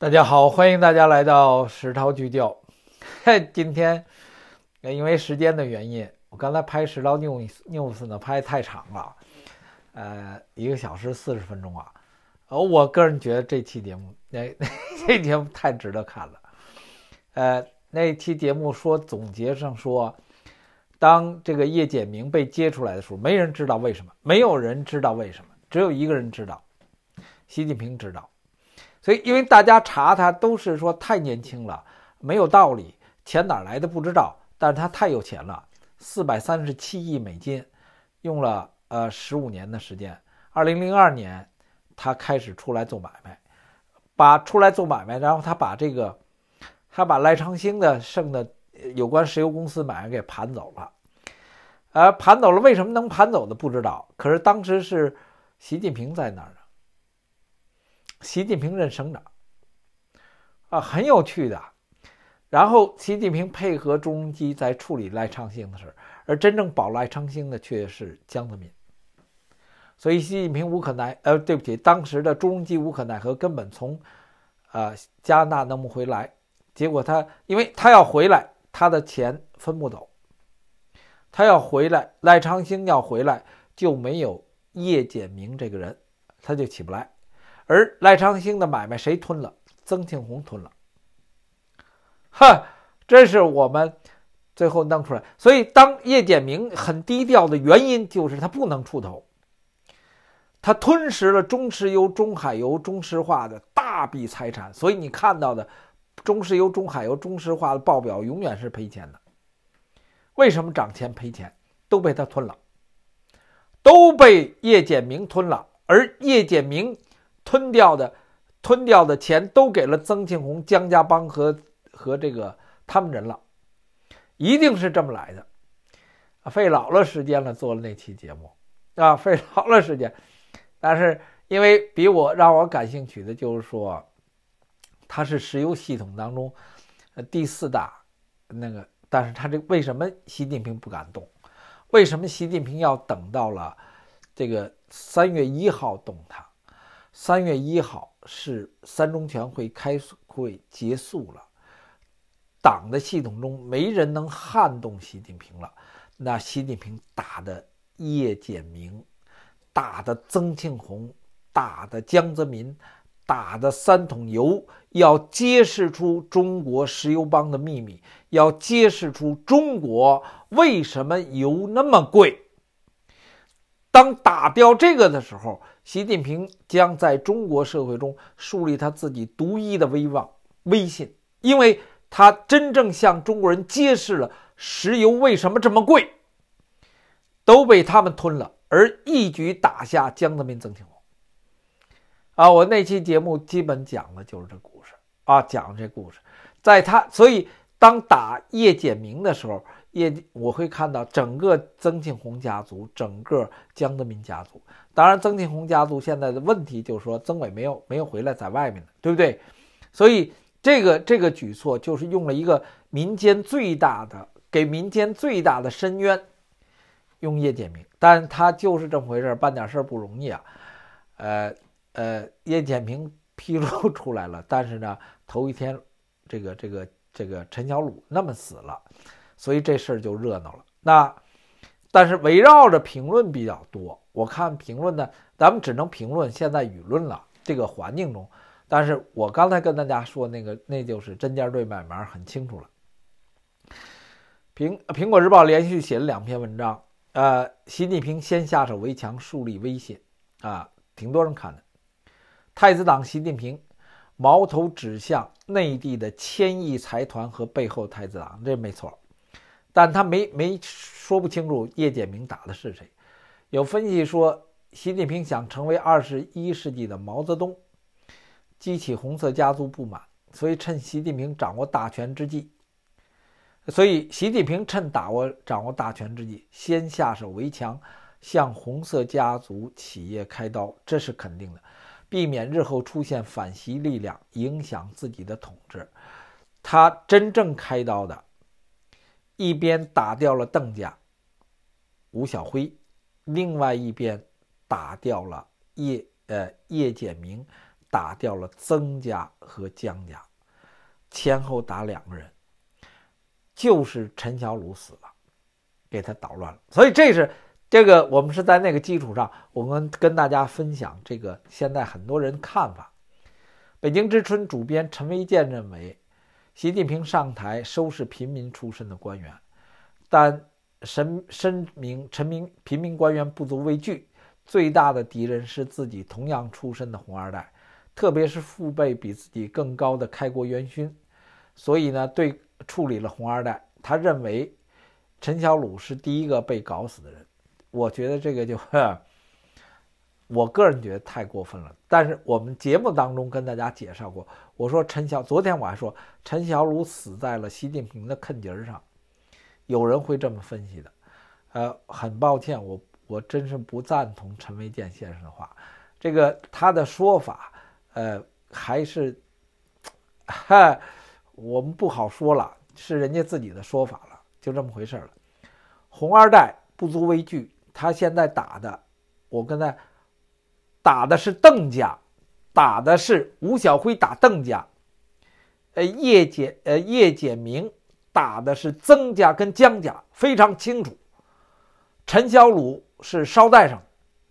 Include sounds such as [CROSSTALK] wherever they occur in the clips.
大家好，欢迎大家来到石涛聚焦。[LAUGHS] 今天因为时间的原因，我刚才拍石涛 news news 呢拍太长了，呃，一个小时四十分钟啊。呃，我个人觉得这期节目那 [LAUGHS] 这节目太值得看了。呃，那期节目说总结上说，当这个叶简明被揭出来的时候，没人知道为什么，没有人知道为什么，只有一个人知道，习近平知道。所以，因为大家查他都是说太年轻了，没有道理，钱哪来的不知道。但是他太有钱了，四百三十七亿美金，用了呃十五年的时间。二零零二年，他开始出来做买卖，把出来做买卖，然后他把这个，他把赖昌星的剩的有关石油公司买卖给盘走了，呃，盘走了，为什么能盘走的不知道。可是当时是习近平在那儿。习近平任省长，啊，很有趣的。然后，习近平配合朱镕基在处理赖昌星的事，而真正保赖昌星的却是江泽民。所以，习近平无可奈，呃，对不起，当时的朱镕基无可奈何，根本从啊加拿大弄不回来。结果，他因为他要回来，他的钱分不走。他要回来，赖昌星要回来，就没有叶简明这个人，他就起不来。而赖昌星的买卖谁吞了？曾庆红吞了。哼，这是我们最后弄出来。所以，当叶简明很低调的原因就是他不能出头。他吞食了中石油、中海油、中石化的大笔财产，所以你看到的中石油、中海油、中石化的报表永远是赔钱的。为什么涨钱赔钱都被他吞了，都被叶简明吞了？而叶简明。吞掉的，吞掉的钱都给了曾庆红、姜家邦和和这个他们人了，一定是这么来的，费老了时间了，做了那期节目，啊，[LAUGHS] 费老了时间，但是因为比我让我感兴趣的，就是说他是石油系统当中第四大那个，但是他这为什么习近平不敢动？为什么习近平要等到了这个三月一号动他？三月一号是三中全会开会结束了，党的系统中没人能撼动习近平了。那习近平打的叶剑明，打的曾庆红，打的江泽民，打的三桶油，要揭示出中国石油帮的秘密，要揭示出中国为什么油那么贵。当打掉这个的时候。习近平将在中国社会中树立他自己独一的威望、威信，因为他真正向中国人揭示了石油为什么这么贵，都被他们吞了，而一举打下江泽民、曾庆红。啊，我那期节目基本讲的就是这故事啊，讲这故事，在他所以当打叶剑明的时候。叶，我会看到整个曾庆红家族，整个江泽民家族。当然，曾庆红家族现在的问题就是说，曾伟没有没有回来，在外面呢，对不对？所以这个这个举措就是用了一个民间最大的给民间最大的深渊，用叶剑平。但他就是这么回事，办点事儿不容易啊。呃呃，叶剑平披露出来了，但是呢，头一天这个这个这个陈小鲁那么死了。所以这事儿就热闹了。那，但是围绕着评论比较多。我看评论呢，咱们只能评论现在舆论了这个环境中。但是我刚才跟大家说那个，那就是针尖对麦芒，很清楚了。苹苹果日报连续写了两篇文章，呃，习近平先下手为强，树立威信，啊，挺多人看的。太子党习近平，矛头指向内地的千亿财团和背后太子党，这没错。但他没没说不清楚叶剑明打的是谁，有分析说习近平想成为二十一世纪的毛泽东，激起红色家族不满，所以趁习近平掌握大权之际，所以习近平趁打握掌握大权之际，先下手为强，向红色家族企业开刀，这是肯定的，避免日后出现反西力量影响自己的统治，他真正开刀的。一边打掉了邓家、吴小辉，另外一边打掉了叶呃叶简明，打掉了曾家和江家，前后打两个人，就是陈小鲁死了，给他捣乱了。所以这是这个我们是在那个基础上，我们跟大家分享这个现在很多人看法。《北京之春》主编陈维建认为。习近平上台收拾平民出身的官员，但神身明臣民平民官员不足畏惧，最大的敌人是自己同样出身的红二代，特别是父辈比自己更高的开国元勋，所以呢，对处理了红二代，他认为陈小鲁是第一个被搞死的人，我觉得这个就。[LAUGHS] 我个人觉得太过分了，但是我们节目当中跟大家介绍过，我说陈小，昨天我还说陈小鲁死在了习近平的坑底儿上，有人会这么分析的，呃，很抱歉，我我真是不赞同陈维建先生的话，这个他的说法，呃，还是，哈，我们不好说了，是人家自己的说法了，就这么回事了。红二代不足为惧，他现在打的，我跟他。打的是邓家，打的是吴晓辉打邓家，呃，叶简呃叶简明打的是曾家跟江家，非常清楚。陈小鲁是捎带上，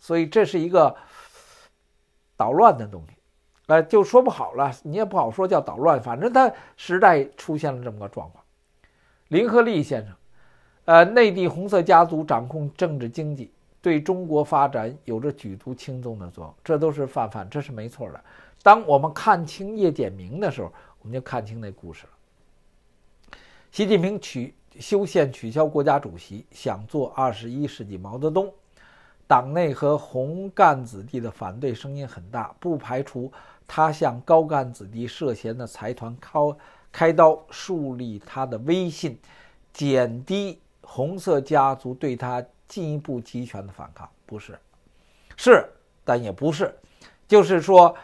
所以这是一个捣乱的东西，呃，就说不好了，你也不好说叫捣乱，反正他时代出现了这么个状况。林和立先生，呃，内地红色家族掌控政治经济。对中国发展有着举足轻重的作用，这都是泛泛，这是没错的。当我们看清叶简明的时候，我们就看清那故事了。习近平取消宪取消国家主席，想做二十一世纪毛泽东，党内和红干子弟的反对声音很大，不排除他向高干子弟涉嫌的财团开开刀，树立他的威信，减低红色家族对他。进一步集权的反抗不是，是但也不是，就是说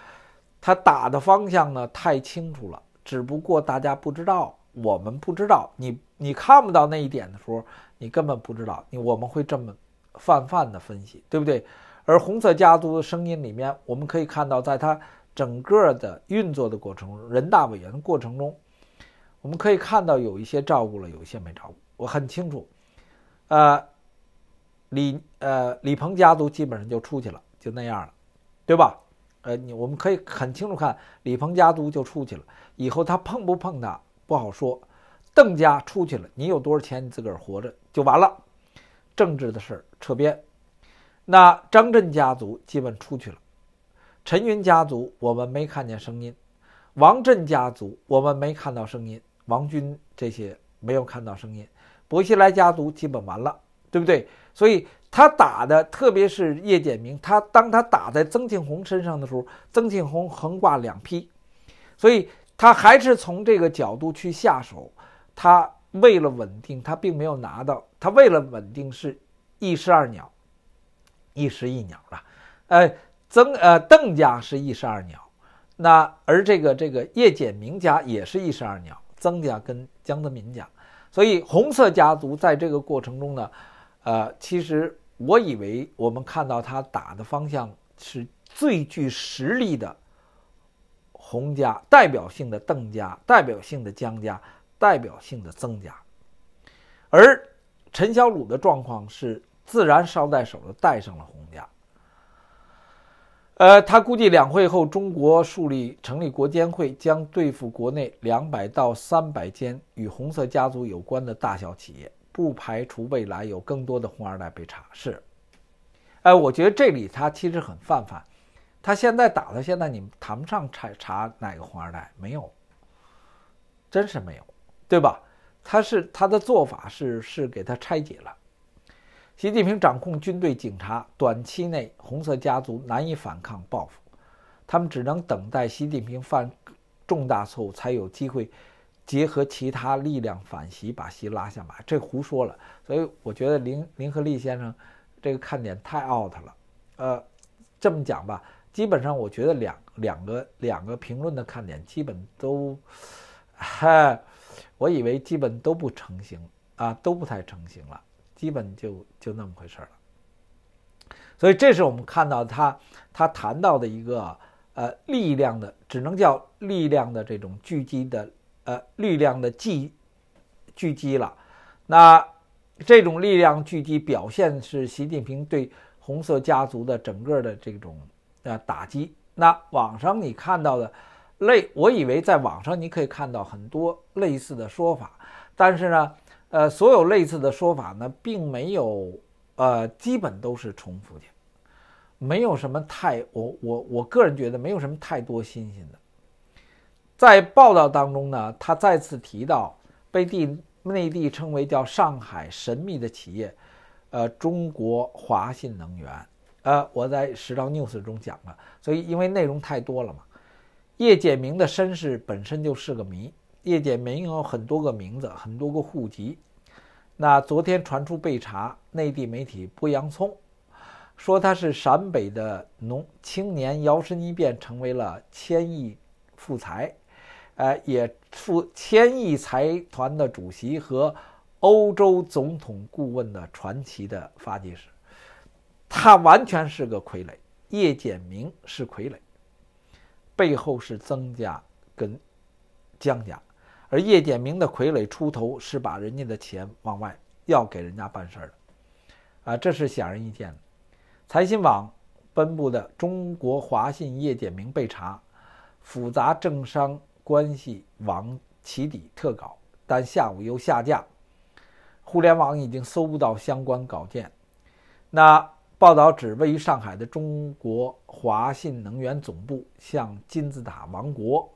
他打的方向呢太清楚了，只不过大家不知道，我们不知道，你你看不到那一点的时候，你根本不知道，你我们会这么泛泛的分析，对不对？而红色家族的声音里面，我们可以看到，在他整个的运作的过程中，人大委员的过程中，我们可以看到有一些照顾了，有一些没照顾，我很清楚，呃。李呃李鹏家族基本上就出去了，就那样了，对吧？呃，你我们可以很清楚看李鹏家族就出去了，以后他碰不碰他不好说。邓家出去了，你有多少钱，你自个儿活着就完了。政治的事儿撤编。那张震家族基本出去了，陈云家族我们没看见声音，王震家族我们没看到声音，王军这些没有看到声音，薄熙来家族基本完了。对不对？所以他打的，特别是叶简明，他当他打在曾庆红身上的时候，曾庆红横挂两批，所以他还是从这个角度去下手。他为了稳定，他并没有拿到；他为了稳定，是一石二鸟，一石一鸟了。呃，曾呃邓家是一石二鸟，那而这个这个叶简明家也是一石二鸟，曾家跟江泽民家，所以红色家族在这个过程中呢。呃，其实我以为我们看到他打的方向是最具实力的洪家、代表性的邓家、代表性的姜家、代表性的曾家，而陈小鲁的状况是自然捎带手的带上了洪家。呃，他估计两会后中国树立成立国监会将对付国内两百到三百间与红色家族有关的大小企业。不排除未来有更多的红二代被查，是，哎，我觉得这里他其实很泛泛，他现在打的现在你谈不上查查哪个红二代，没有，真是没有，对吧？他是他的做法是是给他拆解了。习近平掌控军队警察，短期内红色家族难以反抗报复，他们只能等待习近平犯重大错误才有机会。结合其他力量反袭，把西拉下马，这胡说了。所以我觉得林林和利先生这个看点太 out 了。呃，这么讲吧，基本上我觉得两两个两个评论的看点基本都，哈，[LAUGHS] 我以为基本都不成型啊，都不太成型了，基本就就那么回事了。所以这是我们看到他他谈到的一个呃力量的，只能叫力量的这种聚集的。呃，力量的聚聚集了，那这种力量聚集表现是习近平对红色家族的整个的这种呃打击。那网上你看到的类，我以为在网上你可以看到很多类似的说法，但是呢，呃，所有类似的说法呢，并没有呃，基本都是重复的，没有什么太我我我个人觉得没有什么太多新鲜的。在报道当中呢，他再次提到被地内地称为叫“上海神秘”的企业，呃，中国华信能源。呃，我在十道 news 中讲了，所以因为内容太多了嘛。叶简明的身世本身就是个谜，叶简明有很多个名字，很多个户籍。那昨天传出被查，内地媒体剥洋葱，说他是陕北的农青年，摇身一变成为了千亿富财。哎，也出千亿财团的主席和欧洲总统顾问的传奇的发迹史，他完全是个傀儡。叶简明是傀儡，背后是曾家跟江家，而叶简明的傀儡出头是把人家的钱往外要，给人家办事儿的啊，这是显而易见的。财新网分布的中国华信叶简明被查，复杂政商。关系网起底特稿，但下午又下架。互联网已经搜不到相关稿件。那报道指位于上海的中国华信能源总部向金字塔王国，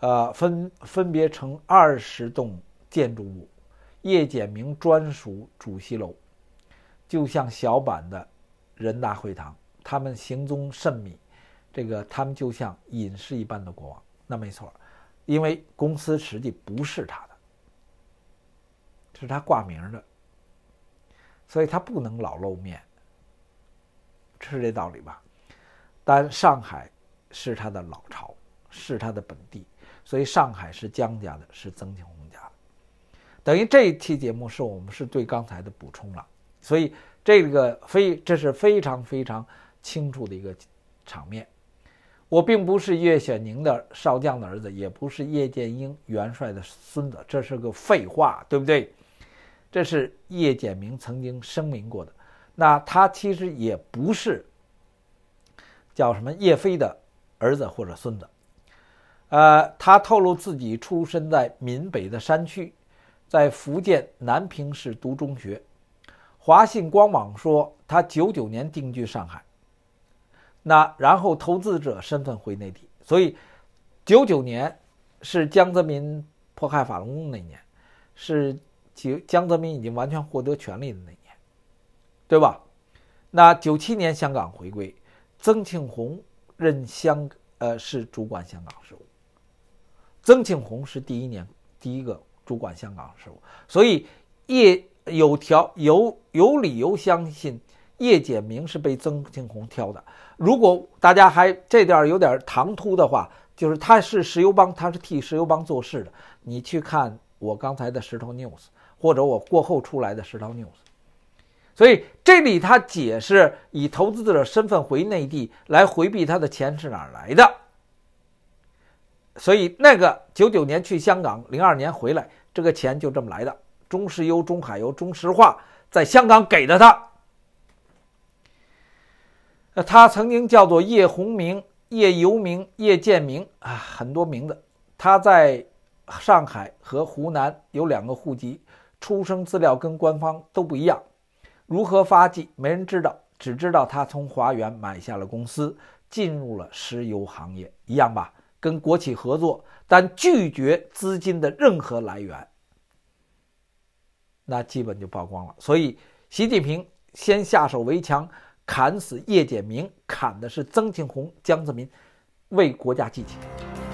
呃，分分别成二十栋建筑物，叶简明专属主席楼，就像小版的人大会堂。他们行踪甚密，这个他们就像隐士一般的国王。那没错，因为公司实际不是他的，是他挂名的，所以他不能老露面，是这道理吧？但上海是他的老巢，是他的本地，所以上海是江家的，是曾庆红家的，等于这一期节目是我们是对刚才的补充了，所以这个非这是非常非常清楚的一个场面。我并不是叶选宁的少将的儿子，也不是叶剑英元帅的孙子，这是个废话，对不对？这是叶剑明曾经声明过的。那他其实也不是叫什么叶飞的儿子或者孙子。呃，他透露自己出身在闽北的山区，在福建南平市读中学。华信官网说，他九九年定居上海。那然后投资者身份回内地，所以九九年是江泽民迫害法轮功那年，是江江泽民已经完全获得权利的那年，对吧？那九七年香港回归，曾庆红任香呃是主管香港事务，曾庆红是第一年第一个主管香港事务，所以也有条有有理由相信。叶简明是被曾庆红挑的。如果大家还这点儿有点儿唐突的话，就是他是石油帮，他是替石油帮做事的。你去看我刚才的石头 news，或者我过后出来的石头 news。所以这里他解释，以投资者身份回内地来回避他的钱是哪儿来的。所以那个九九年去香港，零二年回来，这个钱就这么来的。中石油、中海油、中石化在香港给的他。他曾经叫做叶鸿明、叶游明、叶建明啊，很多名字。他在上海和湖南有两个户籍，出生资料跟官方都不一样。如何发迹，没人知道，只知道他从华源买下了公司，进入了石油行业，一样吧？跟国企合作，但拒绝资金的任何来源，那基本就曝光了。所以，习近平先下手为强。砍死叶剑明，砍的是曾庆红、江泽民，为国家祭旗。